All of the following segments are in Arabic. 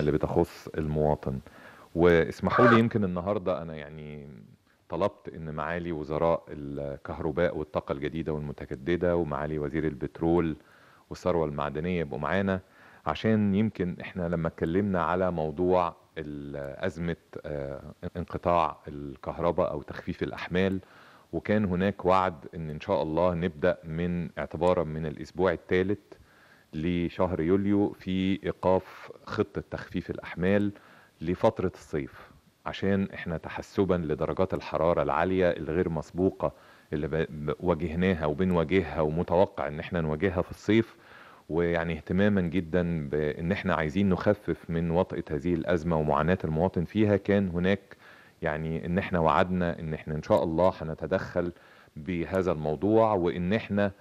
اللي بتخص المواطن واسمحوا لي يمكن النهارده انا يعني طلبت ان معالي وزراء الكهرباء والطاقه الجديده والمتجدده ومعالي وزير البترول والثروه المعدنيه يبقوا معانا عشان يمكن احنا لما اتكلمنا على موضوع ازمه آه، انقطاع الكهرباء او تخفيف الاحمال وكان هناك وعد ان ان شاء الله نبدا من اعتبارا من الاسبوع الثالث لشهر يوليو في ايقاف خطه تخفيف الاحمال لفتره الصيف عشان احنا تحسبا لدرجات الحراره العاليه الغير مسبوقه اللي واجهناها وبنواجهها ومتوقع ان احنا نواجهها في الصيف ويعني اهتماما جدا بان احنا عايزين نخفف من وطئه هذه الازمه ومعاناه المواطن فيها كان هناك يعني ان احنا وعدنا ان احنا ان شاء الله هنتدخل بهذا الموضوع وان احنا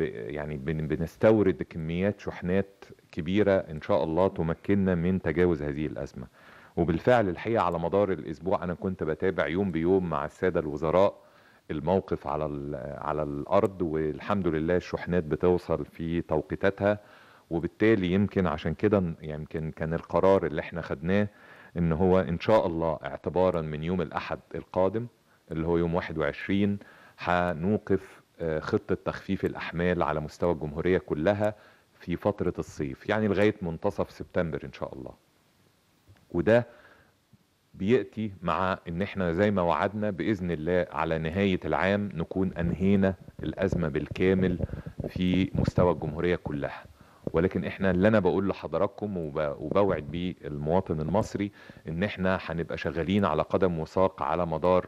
يعني بنستورد كميات شحنات كبيره ان شاء الله تمكننا من تجاوز هذه الازمه وبالفعل الحقيقه على مدار الاسبوع انا كنت بتابع يوم بيوم مع الساده الوزراء الموقف على على الارض والحمد لله الشحنات بتوصل في توقيتاتها وبالتالي يمكن عشان كده يمكن كان القرار اللي احنا خدناه ان هو ان شاء الله اعتبارا من يوم الاحد القادم اللي هو يوم 21 هنوقف آه، خطة تخفيف الأحمال على مستوى الجمهورية كلها في فترة الصيف يعني لغاية منتصف سبتمبر إن شاء الله وده بيأتي مع إن إحنا زي ما وعدنا بإذن الله على نهاية العام نكون أنهينا الأزمة بالكامل في مستوى الجمهورية كلها ولكن احنا اللي انا بقول لحضراتكم وبوعد بيه المواطن المصري ان احنا هنبقى شغالين على قدم وساق على مدار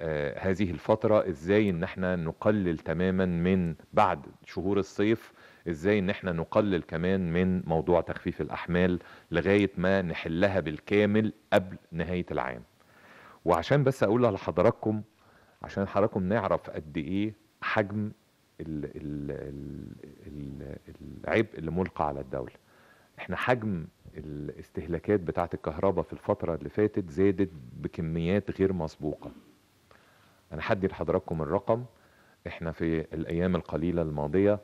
آه، هذه الفترة ازاي ان احنا نقلل تماما من بعد شهور الصيف ازاي ان احنا نقلل كمان من موضوع تخفيف الاحمال لغاية ما نحلها بالكامل قبل نهاية العام وعشان بس اقولها لحضراتكم عشان حضراتكم نعرف قد ايه حجم الـ الـ الـ العبء اللي ملقى على الدولة احنا حجم الاستهلاكات بتاعت الكهرباء في الفترة اللي فاتت زادت بكميات غير مسبوقة انا هدي لحضراتكم الرقم احنا في الايام القليله الماضيه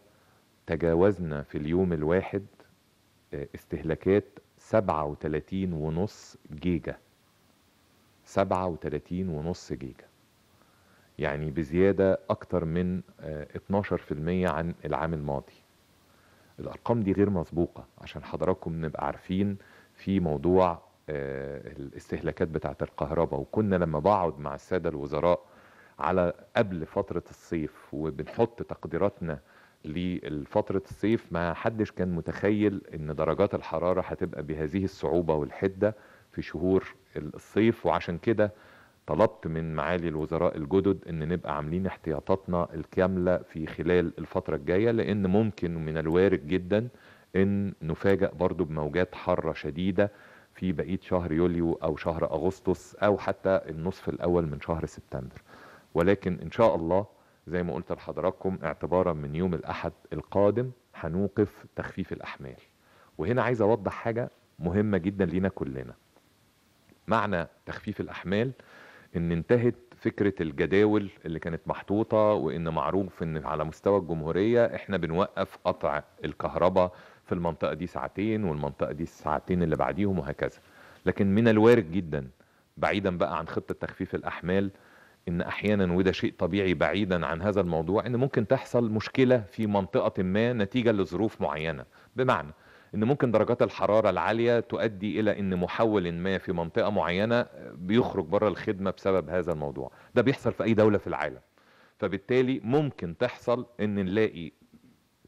تجاوزنا في اليوم الواحد آه، استهلاكات 37.5 ونص جيجا 37.5 ونص جيجا يعني بزيادة أكتر من 12% آه، عن العام الماضي الأرقام دي غير مسبوقة عشان حضراتكم نبقى عارفين في موضوع آه، الاستهلاكات بتاعة الكهرباء وكنا لما بقعد مع السادة الوزراء على قبل فتره الصيف وبنحط تقديراتنا لفتره الصيف ما حدش كان متخيل ان درجات الحراره هتبقى بهذه الصعوبه والحده في شهور الصيف وعشان كده طلبت من معالي الوزراء الجدد ان نبقى عاملين احتياطاتنا الكامله في خلال الفتره الجايه لان ممكن من الوارد جدا ان نفاجئ برضو بموجات حاره شديده في بقيه شهر يوليو او شهر اغسطس او حتى النصف الاول من شهر سبتمبر ولكن ان شاء الله زي ما قلت لحضراتكم اعتبارا من يوم الاحد القادم هنوقف تخفيف الاحمال وهنا عايز اوضح حاجه مهمه جدا لينا كلنا معنى تخفيف الاحمال ان انتهت فكره الجداول اللي كانت محطوطه وان معروف ان على مستوى الجمهوريه احنا بنوقف قطع الكهرباء في المنطقه دي ساعتين والمنطقه دي الساعتين اللي بعديهم وهكذا لكن من الوارد جدا بعيدا بقى عن خطه تخفيف الاحمال ان احيانا وده شيء طبيعي بعيدا عن هذا الموضوع ان ممكن تحصل مشكله في منطقه ما نتيجه لظروف معينه بمعنى ان ممكن درجات الحراره العاليه تؤدي الى ان محول ما في منطقه معينه بيخرج بره الخدمه بسبب هذا الموضوع ده بيحصل في اي دوله في العالم فبالتالي ممكن تحصل ان نلاقي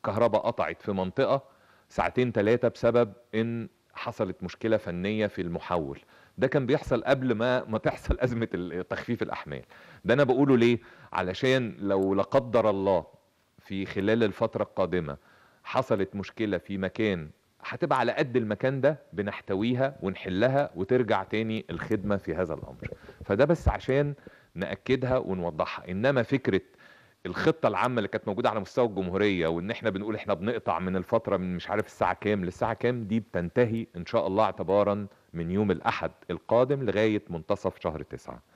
كهرباء قطعت في منطقه ساعتين ثلاثه بسبب ان حصلت مشكله فنيه في المحول ده كان بيحصل قبل ما ما تحصل ازمه تخفيف الاحمال ده انا بقوله ليه علشان لو لا قدر الله في خلال الفتره القادمه حصلت مشكله في مكان هتبقى على قد المكان ده بنحتويها ونحلها وترجع تاني الخدمه في هذا الامر فده بس عشان ناكدها ونوضحها انما فكره الخطه العامه اللي كانت موجوده على مستوى الجمهوريه وان احنا بنقول احنا بنقطع من الفتره من مش عارف الساعه كام للساعه كام دي بتنتهي ان شاء الله اعتبارا من يوم الاحد القادم لغايه منتصف شهر تسعة